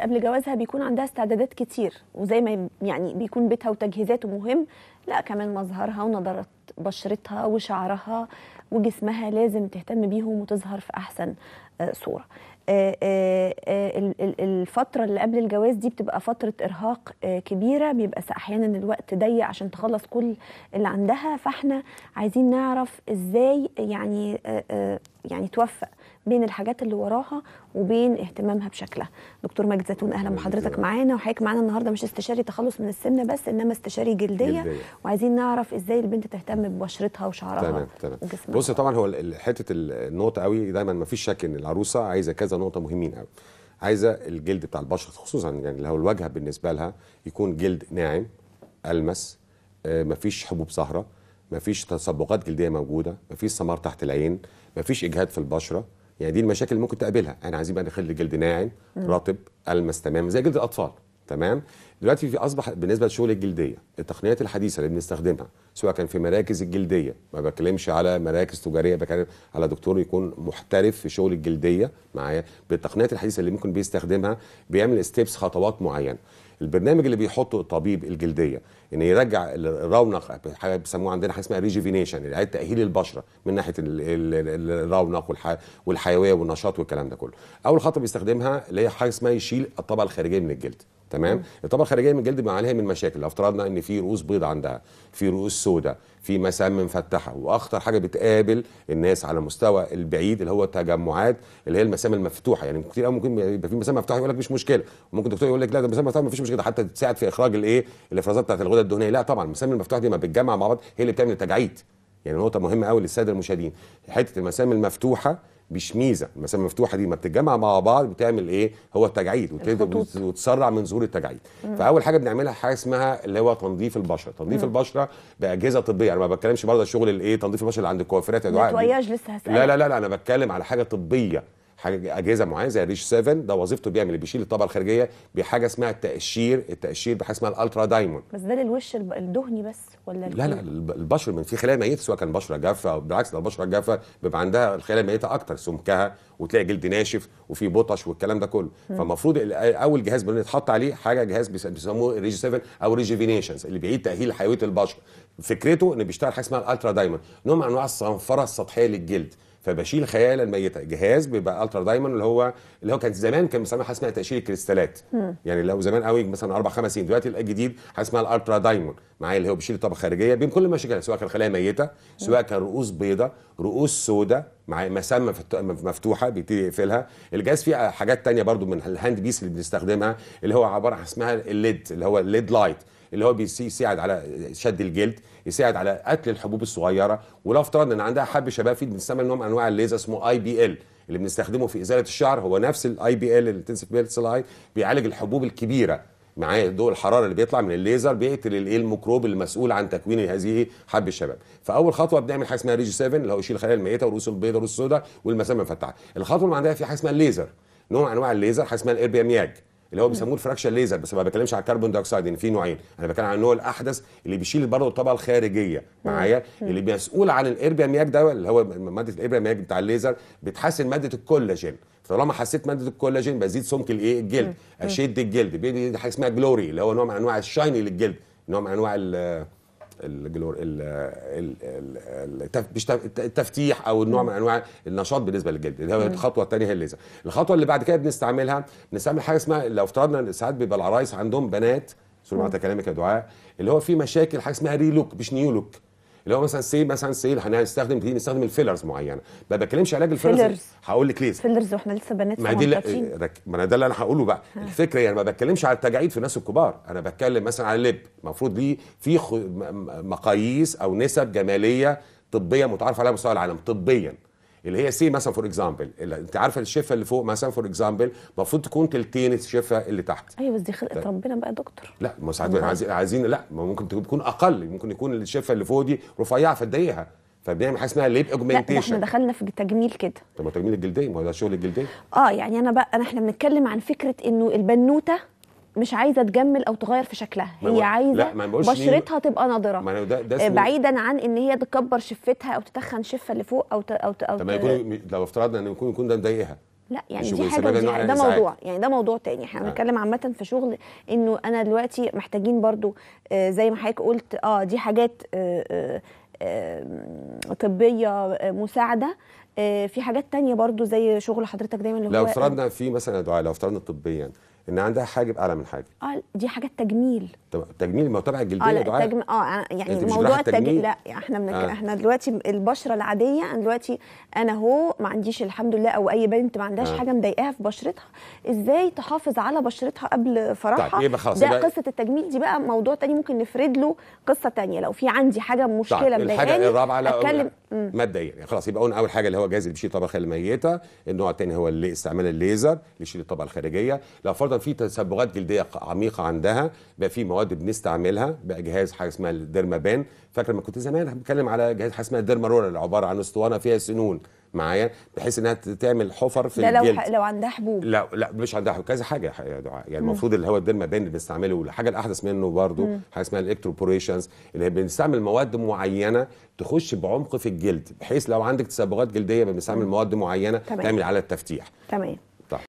قبل جوازها بيكون عندها استعدادات كتير وزي ما يعني بيكون بيتها وتجهيزاته مهم لا كمان مظهرها ونضارة بشرتها وشعرها وجسمها لازم تهتم بيهم وتظهر في احسن آه، صوره آه، آه، الفتره اللي قبل الجواز دي بتبقى فتره ارهاق كبيره بيبقى احيانا الوقت ضيق عشان تخلص كل اللي عندها فاحنا عايزين نعرف ازاي يعني يعني توفق بين الحاجات اللي وراها وبين اهتمامها بشكلها دكتور مجد زيتون اهلا بحضرتك معانا وحضرتك معانا النهارده مش استشاري تخلص من السمنه بس انما استشاري جلديه, جلدية. وعايزين نعرف ازاي البنت تهتم ببشرتها وشعرها تمام تمام بص طبعا هو حته النقطه قوي دايما ما فيش شك ان العروسه عايزه كذا نقطه مهمين قوي عايزه الجلد بتاع البشره خصوصا يعني لو الواجهه بالنسبه لها يكون جلد ناعم المس آه، ما مفيش حبوب ما مفيش تصبغات جلديه موجوده مفيش سمار تحت العين مفيش اجهاد في البشره يعني دي المشاكل اللي ممكن تقابلها احنا عايزين بقى نخلي الجلد ناعم رطب المس تمام زي جلد الاطفال تمام دلوقتي في اصبح بالنسبه لشغل الجلديه التقنيات الحديثه اللي بنستخدمها سواء كان في مراكز الجلديه ما بكلمش على مراكز تجاريه بكلم على دكتور يكون محترف في شغل الجلديه معايا بالتقنيات الحديثه اللي ممكن بيستخدمها بيعمل ستيبس خطوات معينه البرنامج اللي بيحطه الطبيب الجلديه ان يرجع الرونق حاجه بيسموها عندنا حاجه اسمها ريجيفينيشن اعاده تاهيل البشره من ناحيه الرونق والحيويه والنشاط والكلام ده كله اول خطوه بيستخدمها اللي هي حاجه اسمها يشيل الطبقه الخارجيه من الجلد تمام الطبقه الخارجيه من الجلد بيبقى عليها من مشاكل لو افترضنا ان في رؤوس بيض عندها في رؤوس سوداء في مسام مفتحه واخطر حاجه بتقابل الناس على مستوى البعيد اللي هو التجمعات اللي هي المسام المفتوحه يعني كتير قوي ممكن يبقى في مسام مفتوحه يقول لك مش مشكله ممكن دكتور يقول لك لا ده مسام مفتوح مفيش مشكله حتى تساعد في اخراج الايه الافرازات بتاعت الغده الدهنيه لا طبعا المسام المفتوحه دي ما بتجمع مع بعض هي اللي بتعمل التجاعيد يعني نقطه مهمه قوي للساده المشاهدين حته المسام المفتوحه مش ميزه المسافه المفتوحه دي ما بتتجمع مع بعض بتعمل ايه هو التجاعيد وتسرع من ظهور التجاعيد فاول حاجه بنعملها حاجه اسمها اللي هو تنظيف البشره تنظيف مم. البشره باجهزه طبيه انا ما بتكلمش برضه شغل الايه تنظيف البشره اللي عند الكوافيرات يا دعاء طيب، لا لا لا انا بتكلم على حاجه طبيه حاجه اجهزه معينه زي الريش 7 ده وظيفته بيعمل بيشيل الطبقه الخارجيه بحاجه اسمها التقشير التقشير بحاجه اسمها الالترا دايموند بس ده للوش الدهني بس ولا لا لا البشره من في خلايا ميته سواء كان بشره جافه او بالعكس لو بشره جافه بيبقى عندها الخلايا ميته اكتر سمكها وتلاقي جلد ناشف وفي بطش والكلام ده كله فالمفروض اول جهاز بنتحط عليه حاجه جهاز بيسموه ريجي 7 او ريجيفينيشنز اللي بيعيد تاهيل حيويه البشره فكرته انه بيشتغل حاجه اسمها الالترا دايموند نوع من انواع الصنفره السطحيه للجلد فبشيل خيال الميتة جهاز بيبقى الترا دايموند اللي هو اللي هو كان زمان كان مسمى حاجه اسمها تأشيرة كريستالات يعني لو زمان قوي مثلا اربع خمس سنين دلوقتي الجديد حاجه اسمها الالترا دايموند معايا اللي هو بيشيل الطبقة الخارجية بين كل المشاكل يعني، سواء كان خلايا ميتة سواء كان رؤوس بيضاء رؤوس سوداء مع مسام مفتوحه بيبتدي يقفلها الجهاز فيه حاجات تانية برضو من الهاند بيس اللي بنستخدمها اللي هو عباره عن اسمها الليد اللي هو الليد لايت اللي هو بيساعد على شد الجلد يساعد على قتل الحبوب الصغيره ولو افترضنا ان عندها حب شباب في بنستعمل نوع من انواع الليزر اسمه اي بي ال اللي بنستخدمه في ازاله الشعر هو نفس الاي بي ال الانتنسيف بيل سلايد بيعالج الحبوب الكبيره معايا ضوء الحراره اللي بيطلع من الليزر بيقتل الايه الميكروب المسؤول عن تكوين هذه حب الشباب فاول خطوه بنعمل حاجه اسمها ريجي 7 اللي هو يشيل الخلايا الميته والرؤوس البيضاء والرؤوس السوداء والمسام المفتحه الخطوه اللي عندها في حاجه اسمها الليزر نوع انواع الليزر حاجه اسمها الاربيامياج اللي هو بيسموه الفراكشن ليزر بس ما بتكلمش على الكربون دايوكسيد ان في نوعين انا بتكلم عن النوع الاحدث اللي بيشيل برضه الطبقه الخارجيه معايا اللي مسؤول عن الاربيا ده اللي هو ماده الاربيا بتاع الليزر بتحسن ماده الكولاجين طالما حسيت ماده الكولاجين بزيد سمك الايه الجلد اشد الجلد بيدي حاجه اسمها جلوري اللي هو نوع من انواع الشايني للجلد نوع من انواع الجلور ال ال ال التفتيح او النوع من انواع النشاط بالنسبه للجلد ده الخطوه الثانيه هي الليزر الخطوه اللي بعد كده بنستعملها بنستعمل حاجه اسمها لو افترضنا ان ساعات بيبقى العرايس عندهم بنات سمعت كلامك يا دعاء اللي هو في مشاكل حاجه اسمها ريلوك مش نيولوك اللي هو مثلا سي مثلا سي احنا هنستخدم دي نستخدم الفيلرز معينه ما بتكلمش علاج الفيلرز هقول لك ليه فيلرز واحنا لسه بنات ما دي ما انا ده اللي انا هقوله بقى ها. آه. الفكره يعني ما بتكلمش على التجاعيد في الناس الكبار انا بتكلم مثلا على اللب المفروض ليه في خ... مقاييس او نسب جماليه طبيه متعارف عليها مستوى العالم طبيا اللي هي سي مثلا فور اكزامبل انت عارفه الشفه اللي فوق مثلا فور اكزامبل المفروض تكون تلتين الشفه اللي تحت ايوه بس دي خلقه طيب. ربنا بقى دكتور لا ما ساعات عايزين, عايزين لا ما ممكن تكون اقل ممكن يكون الشفه اللي فوق دي رفيعه فتضايقها فبنعمل حاجه اسمها ليب اوجمنتيشن احنا دخلنا في تجميل كده طب ما تجميل الجلديه ما هو ده شغل الجلديه اه يعني انا بقى احنا بنتكلم عن فكره انه البنوته مش عايزه تجمل او تغير في شكلها هي عايزه بشرتها تبقى نضره آه، بعيدا عن ان هي تكبر شفتها او تتخن شفه اللي فوق او ت... او ت... او طب يكون لو افترضنا ان يكون يكون ده مضايقها لا يعني دي حاجه دي ده موضوع يعني ده موضوع تاني احنا بنتكلم آه. عامه في شغل انه انا دلوقتي محتاجين برضو آه، زي ما حضرتك قلت اه دي حاجات آه, آه، طبيه مساعده في حاجات تانية برضو زي شغل حضرتك دايما اللي لو افترضنا في مثلا دعاء لو افترضنا طبيا ان عندها حاجب اعلى من حاجب اه دي حاجات تجميل طب تجميل ما تبع الجلديه اه لا دعاء. آه،, اه يعني موضوع التجميل لا احنا من آه. احنا دلوقتي البشره العاديه انا دلوقتي انا اهو ما عنديش الحمد لله او اي بنت ما عندهاش آه. حاجه مضايقاها في بشرتها ازاي تحافظ على بشرتها قبل فرحها طيب. إيه ده بقى... قصه التجميل دي بقى موضوع تاني ممكن نفرد له قصه تانية لو في عندي حاجه مشكله طيب. الحاجه الرابعه لا أتكلم... ماديا يعني خلاص يبقى قلنا اول حاجه اللي هو جهاز اللي بيشيل الطبقه الميته النوع الثاني هو اللي استعمال الليزر اللي يشيل الطبقه الخارجيه لو فرضا في تسبغات جلديه عميقه عندها بقى في مواد بنستعملها بقى جهاز حاجه اسمها الديرمابان فاكر لما كنت زمان بتكلم على جهاز حاجه اسمها الديرمارول اللي عباره عن اسطوانه فيها سنون معايا بحيث انها تعمل حفر في ده لو الجلد لو عندها حبوب لا لا مش عندها حبوب كذا حاجه يا يعني دعاء يعني المفروض الهواء الدرمبان اللي بنستعمله والحاجه الاحدث منه برضو مم. حاجه اسمها الالكتروبوريشنز اللي هي بنستعمل مواد معينه تخش بعمق في الجلد بحيث لو عندك تصبغات جلديه بنستعمل مواد معينه تمام. تعمل على التفتيح تمام